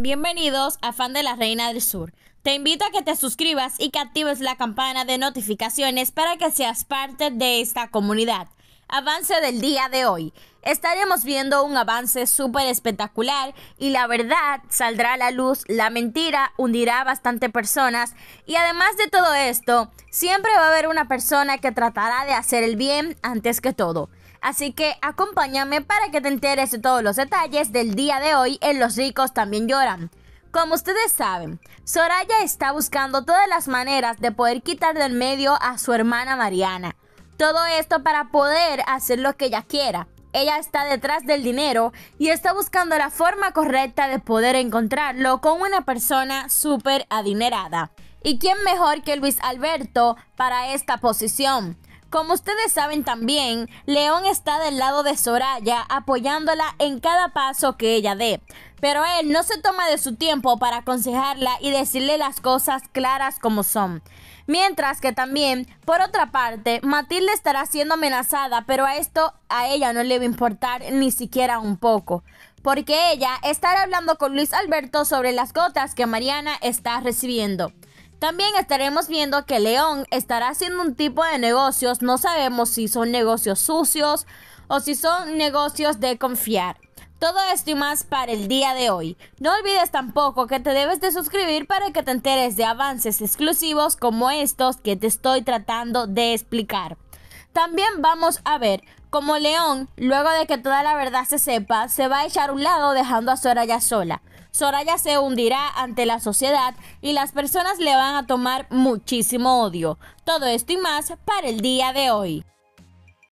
Bienvenidos a Fan de la Reina del Sur. Te invito a que te suscribas y que actives la campana de notificaciones para que seas parte de esta comunidad. Avance del día de hoy. Estaremos viendo un avance súper espectacular y la verdad saldrá a la luz, la mentira hundirá a bastante personas y además de todo esto, siempre va a haber una persona que tratará de hacer el bien antes que todo. Así que acompáñame para que te enteres de todos los detalles del día de hoy en Los ricos también lloran. Como ustedes saben, Soraya está buscando todas las maneras de poder quitar del medio a su hermana Mariana. Todo esto para poder hacer lo que ella quiera. Ella está detrás del dinero y está buscando la forma correcta de poder encontrarlo con una persona súper adinerada. ¿Y quién mejor que Luis Alberto para esta posición? Como ustedes saben también, León está del lado de Soraya apoyándola en cada paso que ella dé. Pero él no se toma de su tiempo para aconsejarla y decirle las cosas claras como son. Mientras que también, por otra parte, Matilde estará siendo amenazada, pero a esto a ella no le va a importar ni siquiera un poco. Porque ella estará hablando con Luis Alberto sobre las gotas que Mariana está recibiendo. También estaremos viendo que León estará haciendo un tipo de negocios, no sabemos si son negocios sucios o si son negocios de confiar. Todo esto y más para el día de hoy. No olvides tampoco que te debes de suscribir para que te enteres de avances exclusivos como estos que te estoy tratando de explicar. También vamos a ver cómo León, luego de que toda la verdad se sepa, se va a echar a un lado dejando a Soraya sola. Soraya se hundirá ante la sociedad y las personas le van a tomar muchísimo odio. Todo esto y más para el día de hoy.